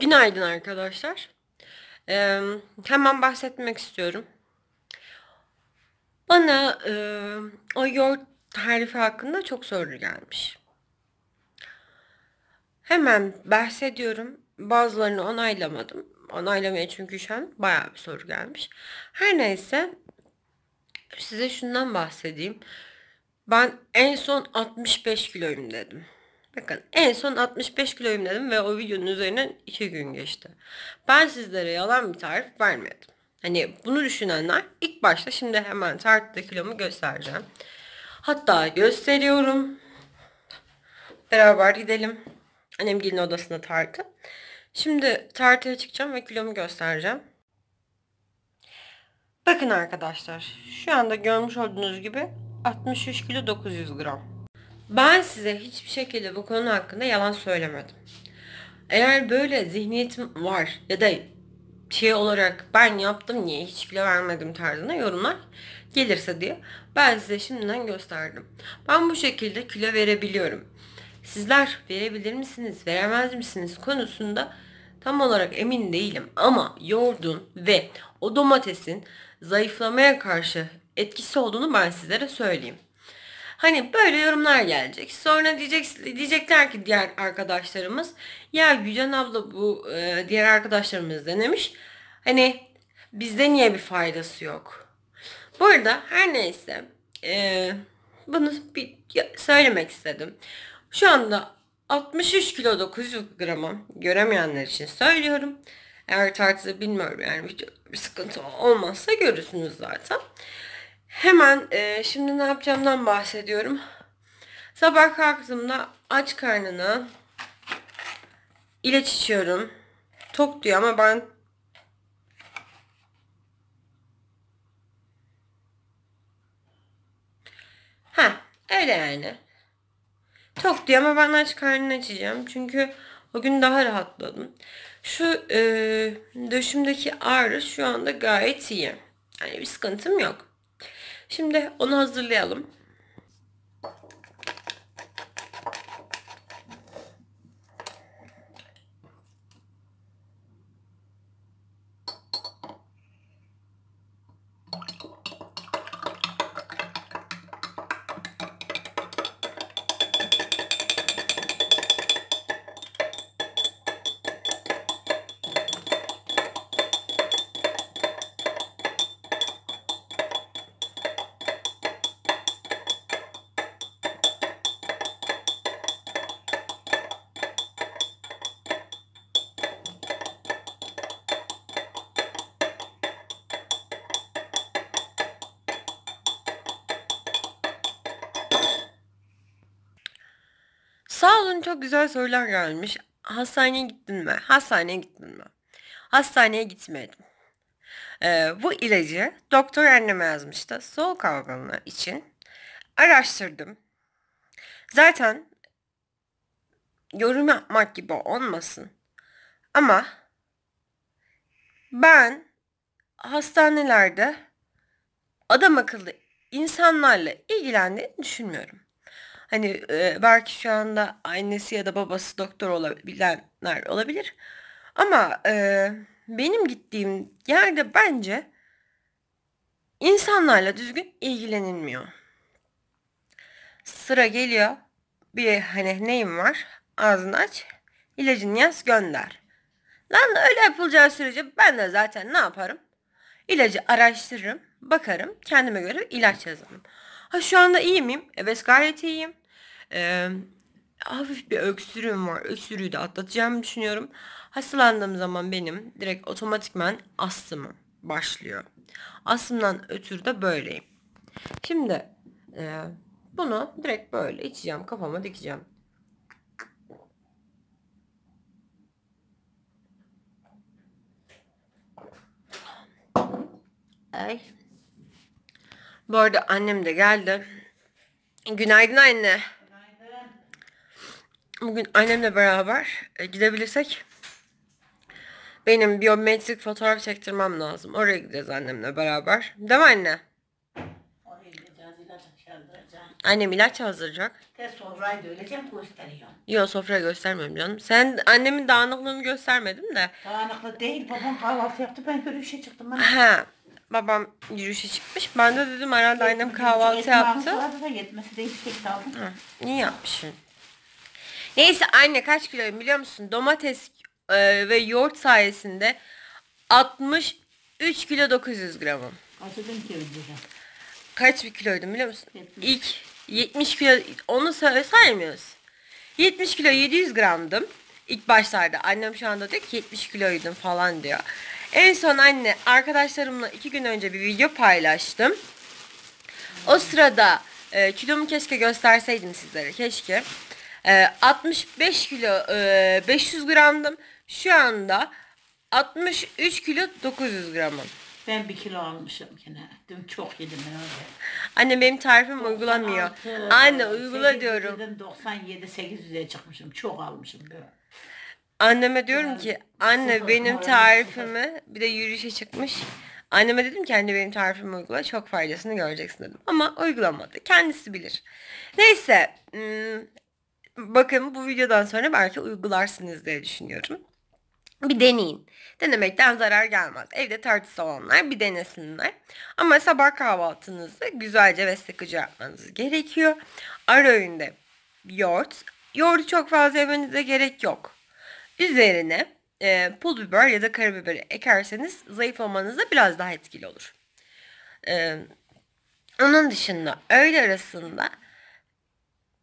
Günaydın arkadaşlar. Ee, hemen bahsetmek istiyorum. Bana e, o yoğurt tarifi hakkında çok soru gelmiş. Hemen bahsediyorum. Bazılarını onaylamadım. Onaylamaya çünkü şu an bayağı bir soru gelmiş. Her neyse size şundan bahsedeyim. Ben en son 65 kiloyum dedim. Bakın en son 65 kilo dedim ve o videonun üzerinden 2 gün geçti. Ben sizlere yalan bir tarif vermedim. Hani bunu düşünenler ilk başta şimdi hemen tartıda kilomu göstereceğim. Hatta gösteriyorum. Beraber gidelim. Annem gelin odasına tartı. Şimdi tartıya çıkacağım ve kilomu göstereceğim. Bakın arkadaşlar. Şu anda görmüş olduğunuz gibi 63 kilo 900 gram. Ben size hiçbir şekilde bu konu hakkında yalan söylemedim. Eğer böyle zihniyetim var ya da şey olarak ben yaptım niye hiç bile vermedim tarzına yorumlar gelirse diye ben size şimdiden gösterdim. Ben bu şekilde kilo verebiliyorum. Sizler verebilir misiniz, veremez misiniz konusunda tam olarak emin değilim ama yoğurdun ve o domatesin zayıflamaya karşı etkisi olduğunu ben sizlere söyleyeyim. Hani böyle yorumlar gelecek. Sonra diyecek, diyecekler ki diğer arkadaşlarımız ya Gücan abla bu e, diğer arkadaşlarımız denemiş. Hani bizde niye bir faydası yok? Bu arada her neyse e, bunu bir söylemek istedim. Şu anda 63 kilo 900 gramı göremeyenler için söylüyorum. Eğer tartıda bilmiyorum yani bir sıkıntı olmazsa görürsünüz zaten. Hemen e, şimdi ne yapacağımdan bahsediyorum. Sabah kalktığımda aç karnına ilaç içiyorum. Tok diyor ama ben Ha, öyle yani. Tok diyor ama ben aç karnına içeceğim. Çünkü o gün daha rahatladım. Şu e, döşümdeki ağrı şu anda gayet iyi. Yani bir sıkıntım yok. Şimdi onu hazırlayalım. Uzun çok güzel sorular gelmiş. Hastaneye gittin mi? Hastaneye gittin mi? Hastaneye gitmedim. Ee, bu ilacı doktor anneme yazmıştı. Soğuk algınlığı için araştırdım. Zaten yorum yapmak gibi olmasın. Ama ben hastanelerde adam akıllı insanlarla ilgilendiğini düşünmüyorum. Hani e, belki şu anda annesi ya da babası doktor olabilenler olabilir. Ama e, benim gittiğim yerde bence insanlarla düzgün ilgilenilmiyor. Sıra geliyor. Bir hani neyim var? Ağzını aç. İlacını yaz gönder. Lan öyle yapılacağı sürece ben de zaten ne yaparım? İlacı araştırırım, bakarım, kendime göre ilaç yazarım. Ha şu anda iyi miyim? Evet gayet iyiyim. Ee, hafif bir öksürüğüm var. Öksürüğü de atlatacağımı düşünüyorum. Hastalandığım zaman benim direkt otomatikman astımım başlıyor. Astımdan ötürü de böyleyim. Şimdi e, bunu direkt böyle içeceğim. Kafama dikeceğim. Ay. Bu arada annem de geldi. Günaydın anne. Bugün annemle beraber e, gidebilirsek benim biyometrik fotoğraf çektirmem lazım. Oraya gideceğiz annemle beraber. Değil mi anne? Oraya gideceğiz, ilaç yazdıracağım. Annem ilaç yazdıracak. sofrayı da öylece mi Yok sofra canım. Sen annemin dağınıklığını göstermedim de. Dağınıklı değil, babam kahvaltı yaptı, ben yürüyüşe çıktım. Ha, babam yürüyüşe çıkmış. Ben de dedim herhalde annem kahvaltı yaptı. Yetmesi de yetmesi de istek aldım. Ha, iyi yapmışsın. Neyse anne kaç kiloyum biliyor musun? Domates e, ve yoğurt sayesinde 63 kilo 900 gramım. Kaç bir kiloydum biliyor musun? 70. İlk 70 kilo onu saymıyoruz. 70 kilo 700 gramdım. İlk başlarda annem şu anda diyor ki 70 kiloydum falan diyor. En son anne arkadaşlarımla iki gün önce bir video paylaştım. O sırada e, kilomu keşke gösterseydim sizlere keşke. E, ee, 65 kilo e, 500 gramdım. Şu anda 63 kilo 900 gramım. Ben bir kilo almışım yine. Dün çok yedim ben öyle. Anne benim tarifim 96, uygulamıyor. Anne uygula diyorum. 97 800'e çıkmışım. Çok almışım ben. Anneme diyorum ki anne benim tarifimi bir de yürüyüşe çıkmış. Anneme dedim ki anne benim tarifimi uygula çok faydasını göreceksin dedim. Ama uygulamadı. Kendisi bilir. Neyse Bakın bu videodan sonra belki uygularsınız diye düşünüyorum. Bir deneyin. Denemekten zarar gelmez. Evde tartısı olanlar bir denesinler. Ama sabah kahvaltınızı güzelce ve sıkıcı yapmanız gerekiyor. Ara öğünde yoğurt. Yoğurdu çok fazla yemenize gerek yok. Üzerine e, pul biber ya da karabiberi ekerseniz zayıflamanızda biraz daha etkili olur. E, onun dışında öğle arasında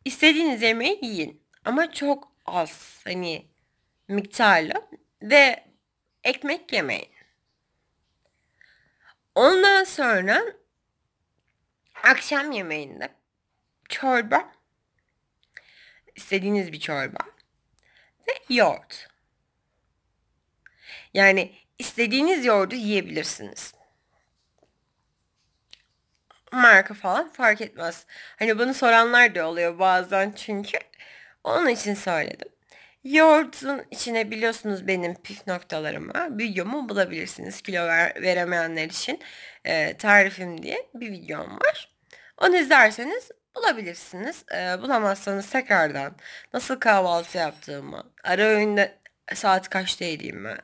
İstediğiniz yemeği yiyin ama çok az hani miktarlı ve ekmek yemeyin. Ondan sonra akşam yemeğinde çorba, istediğiniz bir çorba ve yoğurt. Yani istediğiniz yoğurdu yiyebilirsiniz marka falan fark etmez. Hani bunu soranlar da oluyor bazen çünkü. Onun için söyledim. Yoğurdun içine biliyorsunuz benim püf noktalarımı, bir videomu bulabilirsiniz. Kilo ver, veremeyenler için e, tarifim diye bir videom var. Onu izlerseniz bulabilirsiniz. E, bulamazsanız tekrardan nasıl kahvaltı yaptığımı, ara öğünde saat kaçta yediğimi,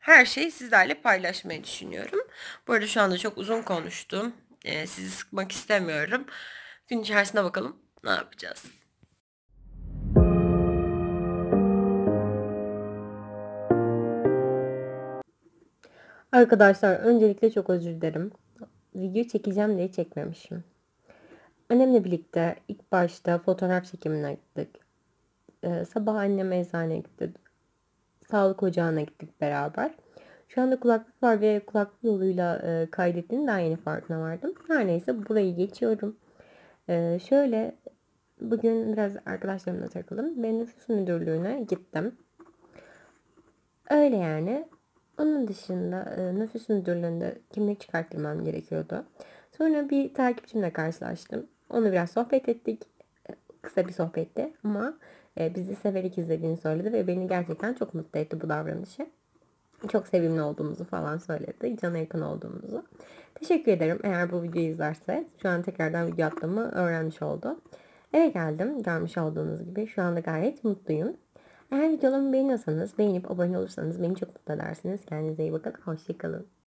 her şeyi sizlerle paylaşmayı düşünüyorum. Bu arada şu anda çok uzun konuştum. E, sizi sıkmak istemiyorum. Gün içerisinde bakalım ne yapacağız. Arkadaşlar öncelikle çok özür dilerim. Video çekeceğim diye çekmemişim. Annemle birlikte ilk başta fotoğraf çekimine gittik. Ee, sabah annem eczaneye gitti. Sağlık ocağına gittik beraber. Şu anda kulaklık var ve kulaklık yoluyla e, kaydettiğini daha yeni farkına vardım. Her neyse burayı geçiyorum. E, şöyle bugün biraz arkadaşlarımla takıldım. Ben nüfus müdürlüğüne gittim. Öyle yani. Onun dışında e, nüfus müdürlüğünde kimlik çıkarttırmam gerekiyordu. Sonra bir takipçimle karşılaştım. Onu biraz sohbet ettik. E, kısa bir sohbetti ama e, bizi severek izlediğini söyledi ve beni gerçekten çok mutlu etti bu davranışı çok sevimli olduğumuzu falan söyledi. Cana yakın olduğumuzu. Teşekkür ederim eğer bu videoyu izlerse. Şu an tekrardan video attığımı öğrenmiş oldu. Eve geldim. Görmüş olduğunuz gibi şu anda gayet mutluyum. Eğer videolarımı beğeniyorsanız, beğenip abone olursanız beni çok mutlu edersiniz. Kendinize iyi bakın. Hoşçakalın.